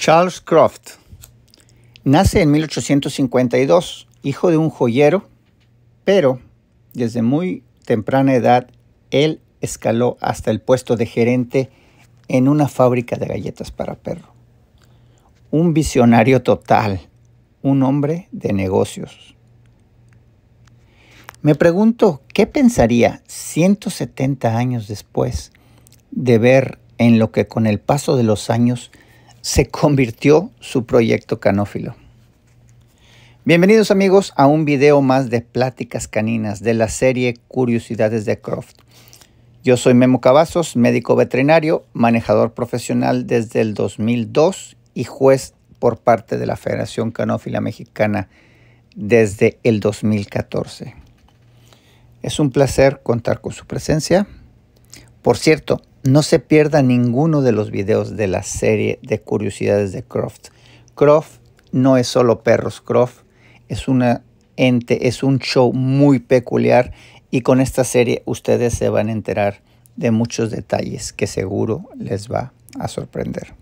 Charles Croft nace en 1852, hijo de un joyero, pero desde muy temprana edad él escaló hasta el puesto de gerente en una fábrica de galletas para perro. Un visionario total, un hombre de negocios. Me pregunto, ¿qué pensaría 170 años después de ver en lo que con el paso de los años se convirtió su proyecto canófilo. Bienvenidos amigos a un video más de Pláticas Caninas de la serie Curiosidades de Croft. Yo soy Memo Cavazos, médico veterinario, manejador profesional desde el 2002 y juez por parte de la Federación Canófila Mexicana desde el 2014. Es un placer contar con su presencia. Por cierto, no se pierda ninguno de los videos de la serie de curiosidades de Croft. Croft no es solo perros, Croft es una ente, es un show muy peculiar y con esta serie ustedes se van a enterar de muchos detalles que seguro les va a sorprender.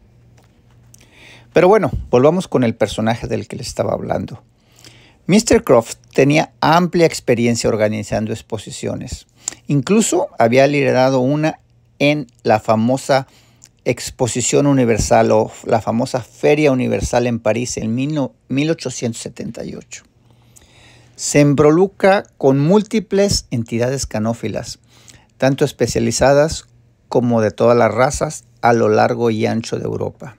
Pero bueno, volvamos con el personaje del que les estaba hablando. Mr. Croft tenía amplia experiencia organizando exposiciones. Incluso había liderado una en la famosa Exposición Universal o la famosa Feria Universal en París en 1878. Se embroluca con múltiples entidades canófilas, tanto especializadas como de todas las razas a lo largo y ancho de Europa.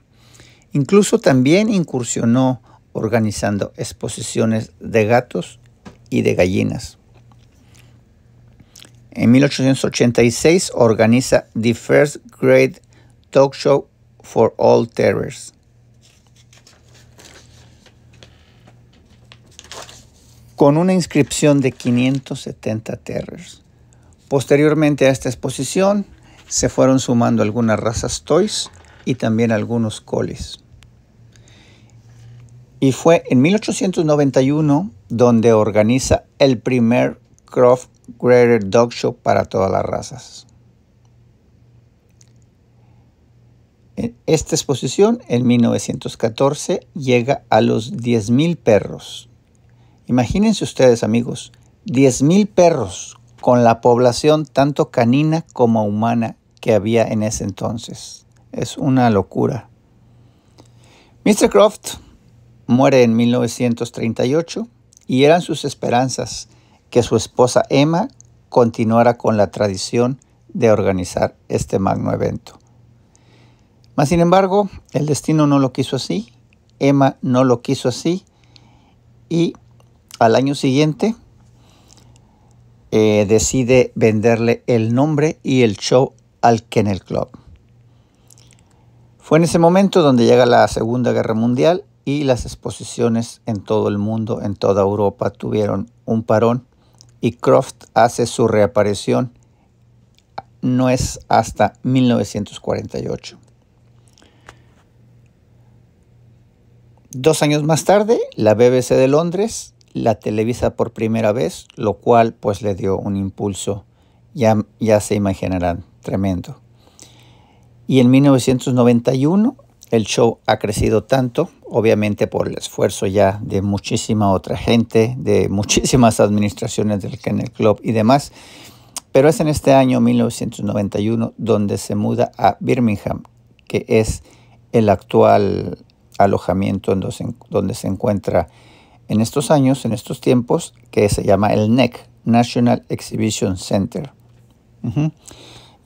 Incluso también incursionó organizando exposiciones de gatos y de gallinas. En 1886 organiza The First Great Talk Show for All Terrors. Con una inscripción de 570 terrors. Posteriormente a esta exposición se fueron sumando algunas razas toys y también algunos colis. Y fue en 1891 donde organiza el primer Croft Greater Dog Show para todas las razas. esta exposición en 1914 llega a los 10.000 perros. Imagínense ustedes amigos, 10.000 perros con la población tanto canina como humana que había en ese entonces. Es una locura. Mr. Croft muere en 1938 y eran sus esperanzas que su esposa Emma continuara con la tradición de organizar este magno evento. Mas, sin embargo, el destino no lo quiso así, Emma no lo quiso así, y al año siguiente eh, decide venderle el nombre y el show al Kennel Club. Fue en ese momento donde llega la Segunda Guerra Mundial y las exposiciones en todo el mundo, en toda Europa, tuvieron un parón y Croft hace su reaparición no es hasta 1948. Dos años más tarde, la BBC de Londres la televisa por primera vez, lo cual pues le dio un impulso, ya, ya se imaginarán, tremendo. Y en 1991 el show ha crecido tanto, obviamente por el esfuerzo ya de muchísima otra gente, de muchísimas administraciones del Kennel Club y demás, pero es en este año 1991 donde se muda a Birmingham, que es el actual alojamiento donde se encuentra en estos años, en estos tiempos, que se llama el NEC, National Exhibition Center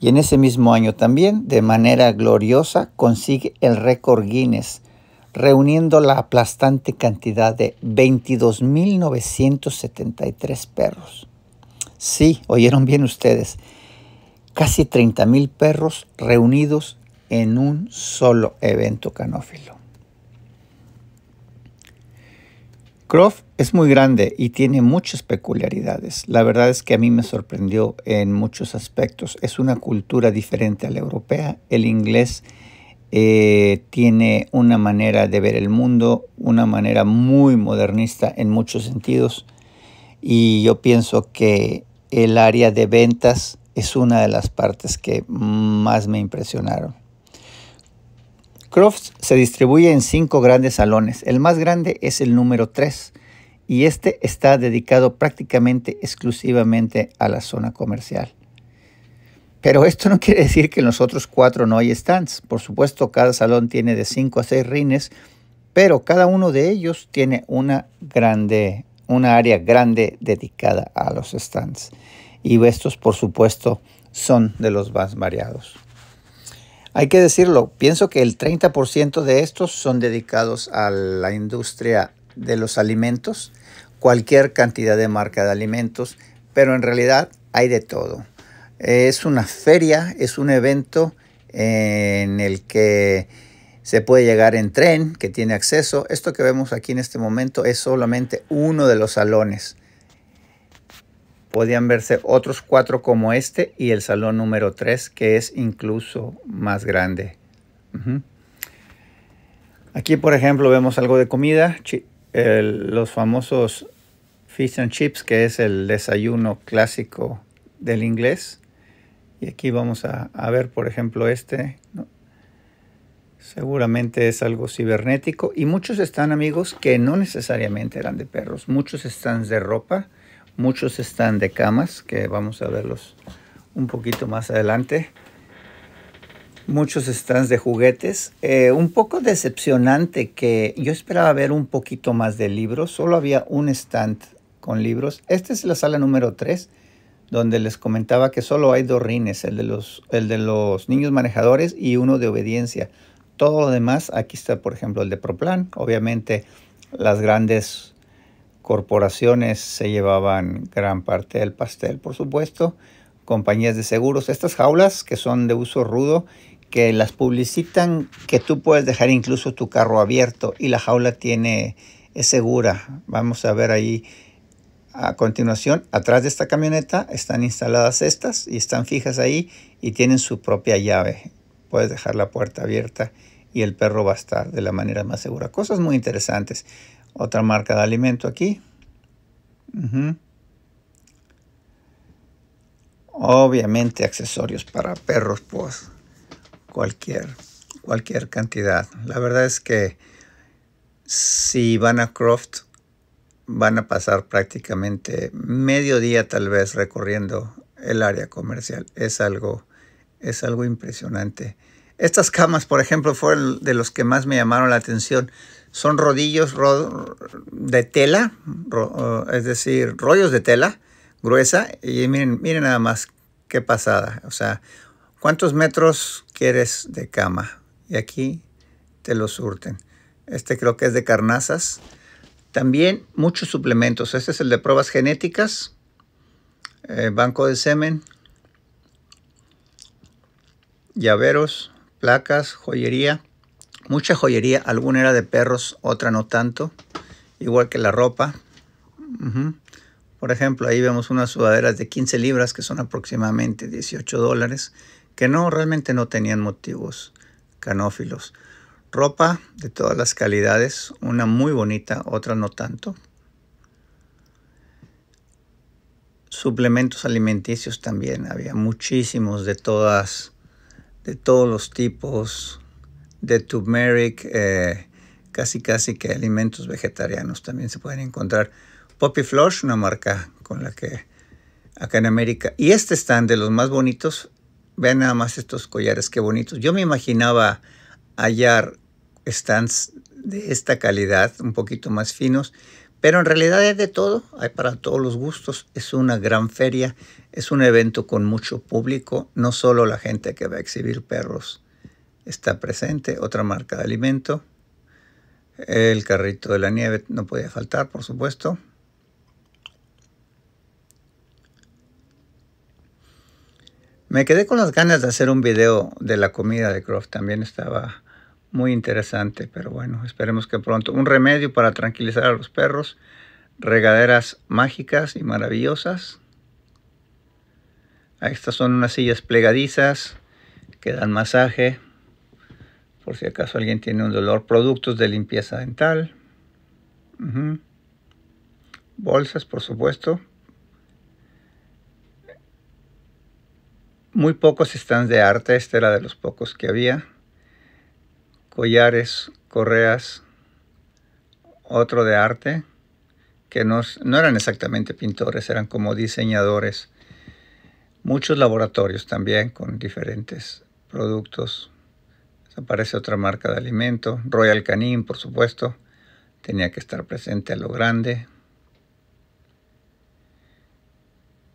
y en ese mismo año también, de manera gloriosa, consigue el récord Guinness, reuniendo la aplastante cantidad de 22.973 perros. Sí, oyeron bien ustedes, casi 30.000 perros reunidos en un solo evento canófilo. Croft es muy grande y tiene muchas peculiaridades. La verdad es que a mí me sorprendió en muchos aspectos. Es una cultura diferente a la europea. El inglés eh, tiene una manera de ver el mundo, una manera muy modernista en muchos sentidos. Y yo pienso que el área de ventas es una de las partes que más me impresionaron. Crofts se distribuye en cinco grandes salones. El más grande es el número 3 y este está dedicado prácticamente exclusivamente a la zona comercial. Pero esto no quiere decir que en los otros cuatro no hay stands. Por supuesto, cada salón tiene de 5 a 6 rines, pero cada uno de ellos tiene una grande, una área grande dedicada a los stands. Y estos, por supuesto, son de los más variados. Hay que decirlo, pienso que el 30% de estos son dedicados a la industria de los alimentos, cualquier cantidad de marca de alimentos, pero en realidad hay de todo. Es una feria, es un evento en el que se puede llegar en tren, que tiene acceso. Esto que vemos aquí en este momento es solamente uno de los salones podían verse otros cuatro como este y el salón número 3, que es incluso más grande. Aquí, por ejemplo, vemos algo de comida, los famosos fish and chips, que es el desayuno clásico del inglés. Y aquí vamos a, ver, por ejemplo, este. Seguramente es algo cibernético. Y muchos están, amigos, que no necesariamente eran de perros. Muchos están de ropa. Muchos están de camas, que vamos a verlos un poquito más adelante. Muchos stands de juguetes. Eh, un poco decepcionante que yo esperaba ver un poquito más de libros. Solo había un stand con libros. Esta es la sala número 3, donde les comentaba que solo hay dos rines, el de los, el de los niños manejadores y uno de obediencia. Todo lo demás, aquí está por ejemplo el de Proplan. Obviamente las grandes corporaciones se llevaban gran parte del pastel, por supuesto, compañías de seguros. Estas jaulas que son de uso rudo, que las publicitan, que tú puedes dejar incluso tu carro abierto y la jaula tiene, es segura. Vamos a ver ahí a continuación, atrás de esta camioneta están instaladas estas y están fijas ahí y tienen su propia llave. Puedes dejar la puerta abierta y el perro va a estar de la manera más segura. Cosas muy interesantes. Otra marca de alimento aquí. Obviamente accesorios para perros, pues cualquier, cualquier cantidad. La verdad es que si van a Croft, van a pasar prácticamente medio día tal vez recorriendo el área comercial. Es algo, es algo impresionante. Estas camas, por ejemplo, fueron de los que más me llamaron la atención. Son rodillos de tela, eh, es decir, rollos de tela gruesa. Y miren, miren nada más qué pasada. O sea, ¿cuántos metros quieres de cama? Y aquí te lo surten. Este creo que es de carnazas. También muchos suplementos. Este es el de pruebas genéticas, eh, banco de semen, llaveros, placas, joyería, mucha joyería, alguna era de perros, otra no tanto, igual que la ropa. Por ejemplo, ahí vemos unas sudaderas de 15 libras que son aproximadamente 18 dólares, que no realmente no tenían motivos canófilos. Ropa de todas las calidades, una muy bonita, otra no tanto. Suplementos alimenticios también, había muchísimos de todas de todos los tipos, de turmeric, eh, casi casi que alimentos vegetarianos también se pueden encontrar. Poppy Flush, una marca con la que acá en América. Y este stand de los más bonitos. Vean nada más estos collares, qué bonitos. Yo me imaginaba hallar stands de esta calidad, un poquito más finos, pero en realidad es de todo, hay para todos los gustos, es una gran feria, es un evento con mucho público, no solo la gente que va a exhibir perros está presente, otra marca de alimento, el carrito de la nieve no podía faltar, por supuesto. Me quedé con las ganas de hacer un video de la comida de Croft, también estaba muy interesante, pero bueno, esperemos que pronto. Un remedio para tranquilizar a los perros, regaderas mágicas y maravillosas. Estas son unas sillas plegadizas que dan masaje, por si acaso alguien tiene un dolor. Productos de limpieza dental. Bolsas, por supuesto. Muy pocos stands de arte, este era de los pocos que había collares, correas, otro de arte, que no, no eran exactamente pintores, eran como diseñadores. Muchos laboratorios también con diferentes productos. Aparece otra marca de alimento, Royal Canin, por supuesto, tenía que estar presente a lo grande.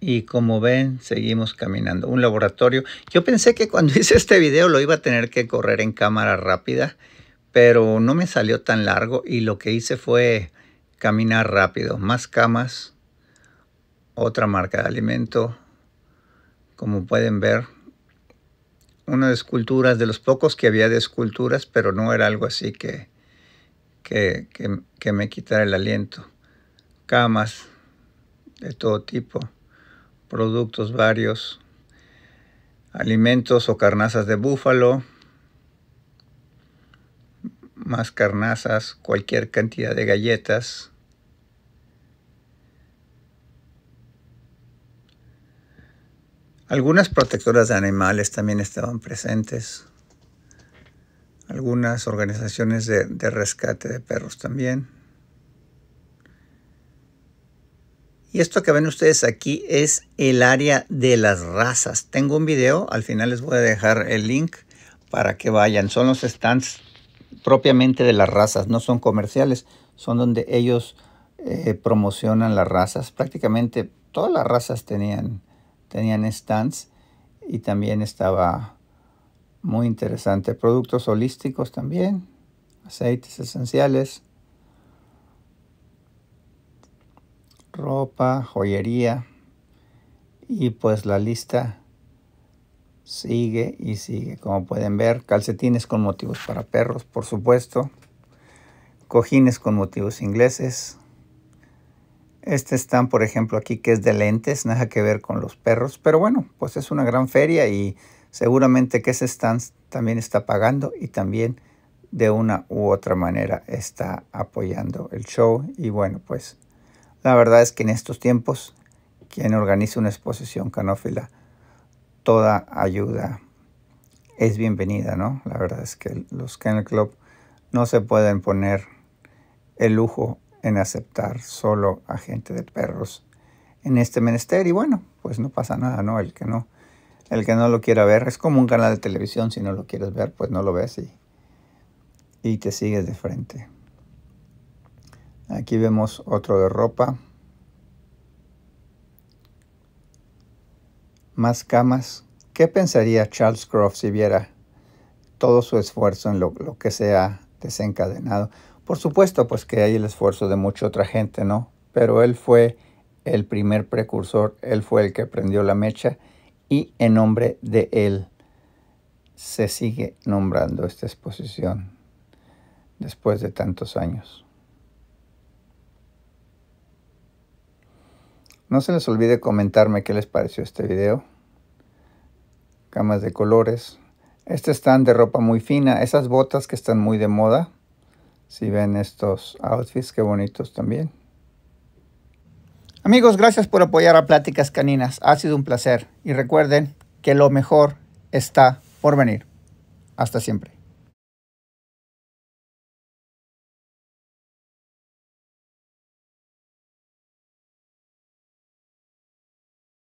Y como ven, seguimos caminando. Un laboratorio. Yo pensé que cuando hice este video lo iba a tener que correr en cámara rápida, pero no me salió tan largo y lo que hice fue caminar rápido. Más camas, otra marca de alimento. Como pueden ver, una de esculturas, de los pocos que había de esculturas, pero no era algo así que, que, que me quitara el aliento. Camas de todo tipo productos varios, alimentos o carnazas de búfalo, más carnazas, cualquier cantidad de galletas. Algunas protectoras de animales también estaban presentes. Algunas organizaciones de, de rescate de perros también. Y esto que ven ustedes aquí es el área de las razas. Tengo un video, al final les voy a dejar el link para que vayan. Son los stands propiamente de las razas, no son comerciales, son donde ellos eh, promocionan las razas. Prácticamente todas las razas tenían, tenían stands y también estaba muy interesante. Productos holísticos también, aceites esenciales. ropa, joyería y pues la lista sigue y sigue. Como pueden ver, calcetines con motivos para perros, por supuesto. Cojines con motivos ingleses. Este están, por ejemplo, aquí que es de lentes, nada que ver con los perros. Pero bueno, pues es una gran feria y seguramente que ese stand también está pagando y también de una u otra manera está apoyando el show. Y bueno, pues la verdad es que en estos tiempos, quien organiza una exposición canófila, toda ayuda es bienvenida, ¿no? La verdad es que los Kennel Club no se pueden poner el lujo en aceptar solo a gente de perros en este menester y bueno, pues no pasa nada, ¿no? El que no el que no lo quiera ver es como un canal de televisión, si no lo quieres ver, pues no lo ves y, y te sigues de frente. Aquí vemos otro de ropa. Más camas. ¿Qué pensaría Charles Croft si viera todo su esfuerzo en lo, que se ha desencadenado? Por supuesto, pues que hay el esfuerzo de mucha otra gente, ¿no? Pero él fue el primer precursor, él fue el que prendió la mecha y en nombre de él se sigue nombrando esta exposición después de tantos años. No se les olvide comentarme qué les pareció este video. Camas de colores. Este están de ropa muy fina. Esas botas que están muy de moda. Si ven estos outfits, qué bonitos también. Amigos, gracias por apoyar a Pláticas Caninas. Ha sido un placer. Y recuerden que lo mejor está por venir. Hasta siempre.